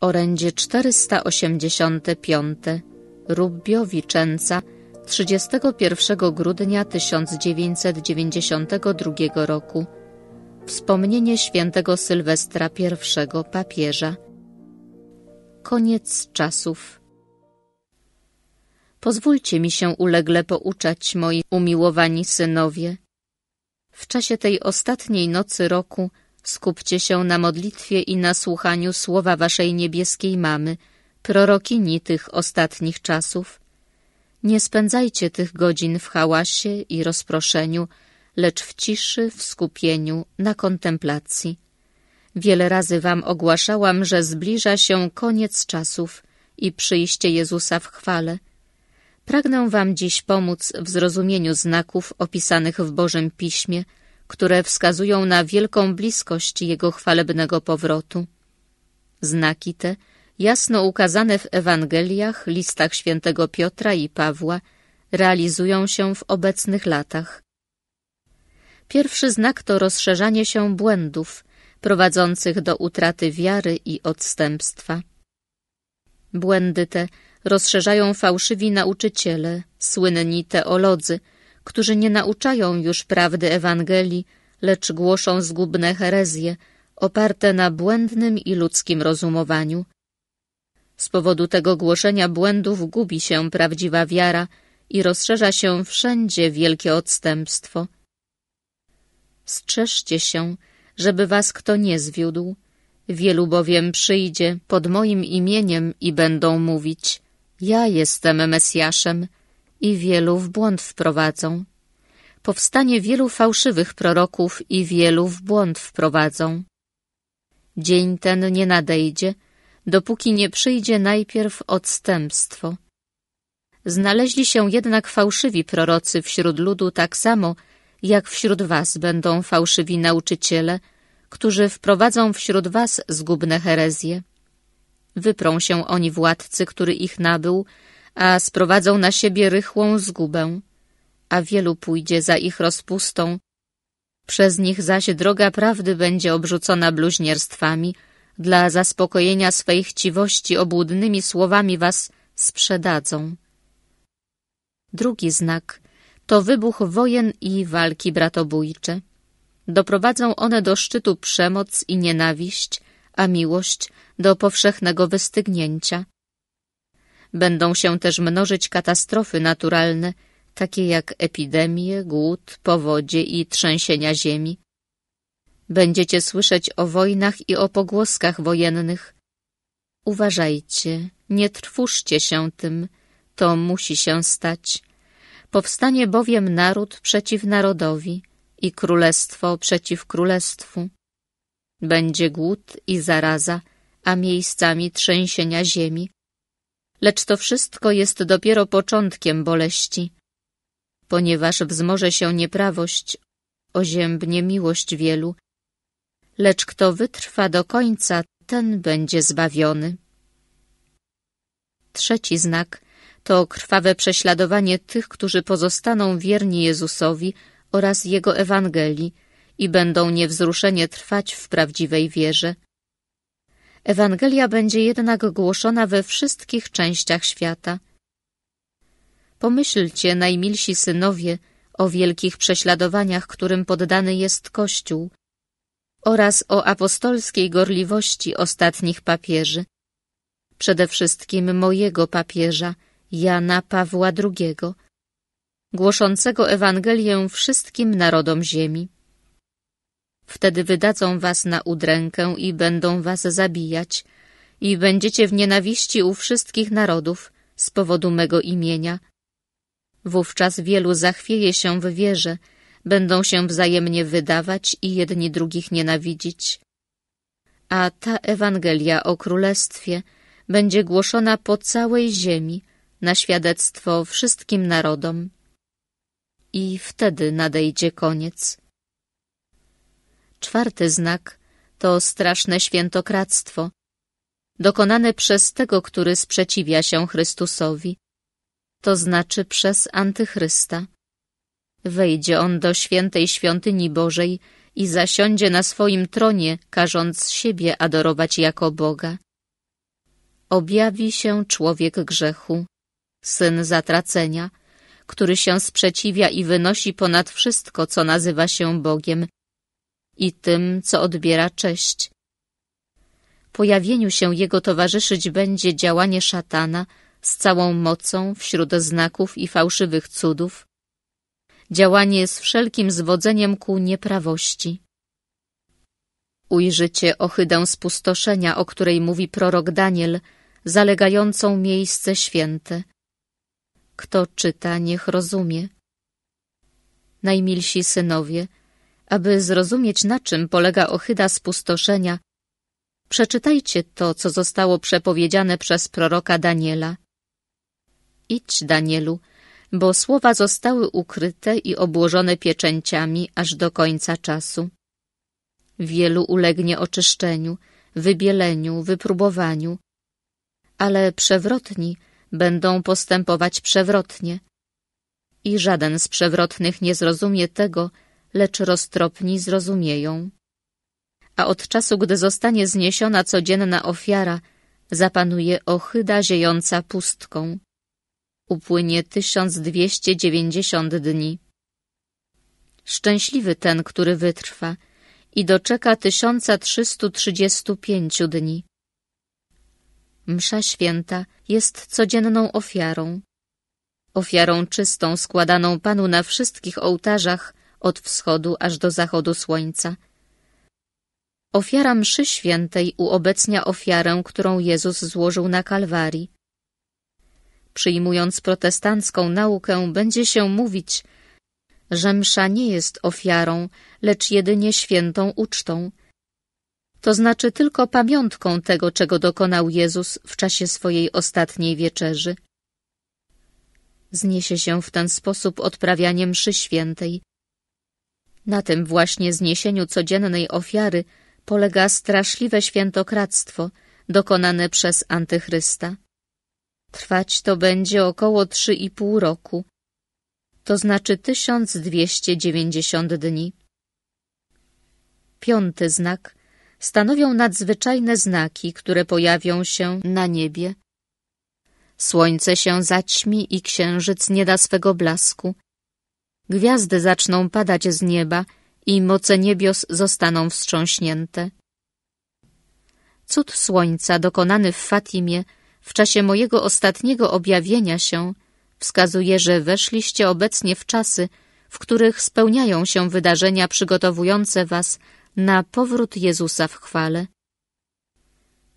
Orędzie 485 Rubio Vicenza 31 grudnia 1992 roku Wspomnienie świętego Sylwestra I papieża Koniec czasów Pozwólcie mi się ulegle pouczać, moi umiłowani synowie. W czasie tej ostatniej nocy roku Skupcie się na modlitwie i na słuchaniu słowa waszej niebieskiej mamy, prorokini tych ostatnich czasów. Nie spędzajcie tych godzin w hałasie i rozproszeniu, lecz w ciszy, w skupieniu, na kontemplacji. Wiele razy wam ogłaszałam, że zbliża się koniec czasów i przyjście Jezusa w chwale. Pragnę wam dziś pomóc w zrozumieniu znaków opisanych w Bożym Piśmie – które wskazują na wielką bliskość Jego chwalebnego powrotu. Znaki te, jasno ukazane w Ewangeliach, listach świętego Piotra i Pawła, realizują się w obecnych latach. Pierwszy znak to rozszerzanie się błędów prowadzących do utraty wiary i odstępstwa. Błędy te rozszerzają fałszywi nauczyciele, słynni teolodzy, którzy nie nauczają już prawdy Ewangelii, lecz głoszą zgubne herezje, oparte na błędnym i ludzkim rozumowaniu. Z powodu tego głoszenia błędów gubi się prawdziwa wiara i rozszerza się wszędzie wielkie odstępstwo. Strzeżcie się, żeby was kto nie zwiódł. Wielu bowiem przyjdzie pod moim imieniem i będą mówić, ja jestem Mesjaszem, i wielu w błąd wprowadzą. Powstanie wielu fałszywych proroków i wielu w błąd wprowadzą. Dzień ten nie nadejdzie, dopóki nie przyjdzie najpierw odstępstwo. Znaleźli się jednak fałszywi prorocy wśród ludu tak samo, jak wśród was będą fałszywi nauczyciele, którzy wprowadzą wśród was zgubne herezje. Wyprą się oni władcy, który ich nabył, a sprowadzą na siebie rychłą zgubę, a wielu pójdzie za ich rozpustą. Przez nich zaś droga prawdy będzie obrzucona bluźnierstwami, dla zaspokojenia swej chciwości obłudnymi słowami was sprzedadzą. Drugi znak to wybuch wojen i walki bratobójcze. Doprowadzą one do szczytu przemoc i nienawiść, a miłość do powszechnego wystygnięcia – Będą się też mnożyć katastrofy naturalne, takie jak epidemie, głód, powodzie i trzęsienia ziemi. Będziecie słyszeć o wojnach i o pogłoskach wojennych. Uważajcie, nie trwóżcie się tym, to musi się stać. Powstanie bowiem naród przeciw narodowi i królestwo przeciw królestwu. Będzie głód i zaraza, a miejscami trzęsienia ziemi, Lecz to wszystko jest dopiero początkiem boleści, ponieważ wzmoże się nieprawość, oziębnie miłość wielu, lecz kto wytrwa do końca, ten będzie zbawiony. Trzeci znak to krwawe prześladowanie tych, którzy pozostaną wierni Jezusowi oraz Jego Ewangelii i będą niewzruszenie trwać w prawdziwej wierze. Ewangelia będzie jednak głoszona we wszystkich częściach świata. Pomyślcie, najmilsi synowie, o wielkich prześladowaniach, którym poddany jest Kościół, oraz o apostolskiej gorliwości ostatnich papieży, przede wszystkim mojego papieża, Jana Pawła II, głoszącego Ewangelię wszystkim narodom ziemi. Wtedy wydadzą was na udrękę i będą was zabijać i będziecie w nienawiści u wszystkich narodów z powodu mego imienia. Wówczas wielu zachwieje się w wierze, będą się wzajemnie wydawać i jedni drugich nienawidzić. A ta Ewangelia o Królestwie będzie głoszona po całej ziemi na świadectwo wszystkim narodom. I wtedy nadejdzie koniec. Czwarty znak to straszne świętokradztwo, dokonane przez tego, który sprzeciwia się Chrystusowi, to znaczy przez antychrysta. Wejdzie on do świętej świątyni Bożej i zasiądzie na swoim tronie, każąc siebie adorować jako Boga. Objawi się człowiek grzechu, syn zatracenia, który się sprzeciwia i wynosi ponad wszystko, co nazywa się Bogiem i tym, co odbiera cześć. Pojawieniu się jego towarzyszyć będzie działanie szatana z całą mocą wśród znaków i fałszywych cudów, działanie z wszelkim zwodzeniem ku nieprawości. Ujrzycie ohydę spustoszenia, o której mówi prorok Daniel, zalegającą miejsce święte. Kto czyta, niech rozumie. Najmilsi synowie, aby zrozumieć, na czym polega ohyda spustoszenia, przeczytajcie to, co zostało przepowiedziane przez proroka Daniela. Idź, Danielu, bo słowa zostały ukryte i obłożone pieczęciami aż do końca czasu. Wielu ulegnie oczyszczeniu, wybieleniu, wypróbowaniu, ale przewrotni będą postępować przewrotnie. I żaden z przewrotnych nie zrozumie tego, lecz roztropni zrozumieją. A od czasu, gdy zostanie zniesiona codzienna ofiara, zapanuje ohyda ziejąca pustką. Upłynie 1290 dni. Szczęśliwy ten, który wytrwa i doczeka 1335 dni. Msza święta jest codzienną ofiarą. Ofiarą czystą składaną Panu na wszystkich ołtarzach od wschodu aż do zachodu słońca. Ofiara mszy świętej uobecnia ofiarę, którą Jezus złożył na Kalwarii. Przyjmując protestancką naukę, będzie się mówić, że msza nie jest ofiarą, lecz jedynie świętą ucztą, to znaczy tylko pamiątką tego, czego dokonał Jezus w czasie swojej ostatniej wieczerzy. Zniesie się w ten sposób odprawianie mszy świętej, na tym właśnie zniesieniu codziennej ofiary polega straszliwe świętokradztwo dokonane przez antychrysta. Trwać to będzie około trzy i pół roku, to znaczy 1290 dni. Piąty znak stanowią nadzwyczajne znaki, które pojawią się na niebie. Słońce się zaćmi i księżyc nie da swego blasku. Gwiazdy zaczną padać z nieba i moce niebios zostaną wstrząśnięte. Cud słońca dokonany w Fatimie w czasie mojego ostatniego objawienia się wskazuje, że weszliście obecnie w czasy, w których spełniają się wydarzenia przygotowujące was na powrót Jezusa w chwale.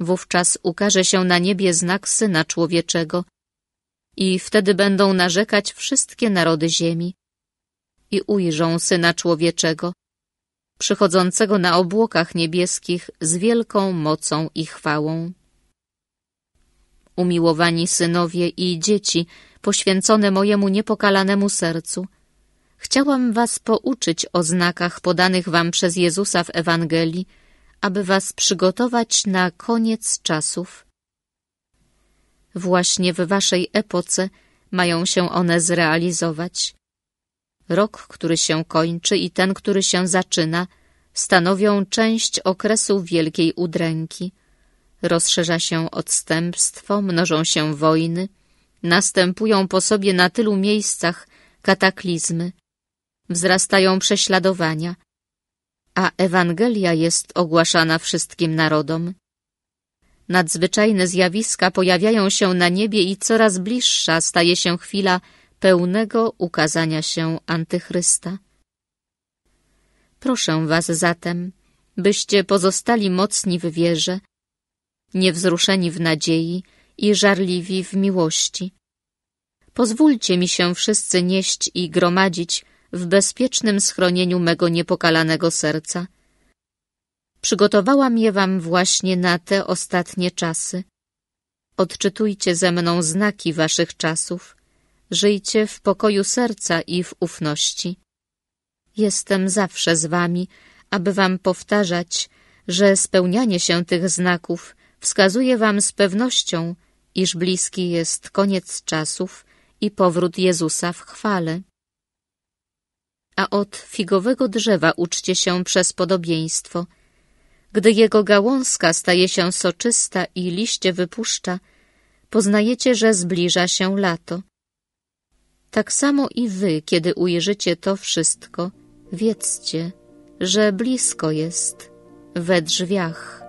Wówczas ukaże się na niebie znak Syna Człowieczego i wtedy będą narzekać wszystkie narody ziemi i ujrzą Syna Człowieczego, przychodzącego na obłokach niebieskich z wielką mocą i chwałą. Umiłowani synowie i dzieci, poświęcone mojemu niepokalanemu sercu, chciałam was pouczyć o znakach podanych wam przez Jezusa w Ewangelii, aby was przygotować na koniec czasów. Właśnie w waszej epoce mają się one zrealizować. Rok, który się kończy i ten, który się zaczyna, stanowią część okresu wielkiej udręki. Rozszerza się odstępstwo, mnożą się wojny, następują po sobie na tylu miejscach kataklizmy, wzrastają prześladowania, a Ewangelia jest ogłaszana wszystkim narodom. Nadzwyczajne zjawiska pojawiają się na niebie i coraz bliższa staje się chwila, pełnego ukazania się antychrysta. Proszę was zatem, byście pozostali mocni w wierze, niewzruszeni w nadziei i żarliwi w miłości. Pozwólcie mi się wszyscy nieść i gromadzić w bezpiecznym schronieniu mego niepokalanego serca. Przygotowałam je wam właśnie na te ostatnie czasy. Odczytujcie ze mną znaki waszych czasów Żyjcie w pokoju serca i w ufności. Jestem zawsze z wami, aby wam powtarzać, że spełnianie się tych znaków wskazuje wam z pewnością, iż bliski jest koniec czasów i powrót Jezusa w chwale. A od figowego drzewa uczcie się przez podobieństwo. Gdy jego gałązka staje się soczysta i liście wypuszcza, poznajecie, że zbliża się lato. Tak samo i wy, kiedy ujrzycie to wszystko, wiedzcie, że blisko jest we drzwiach.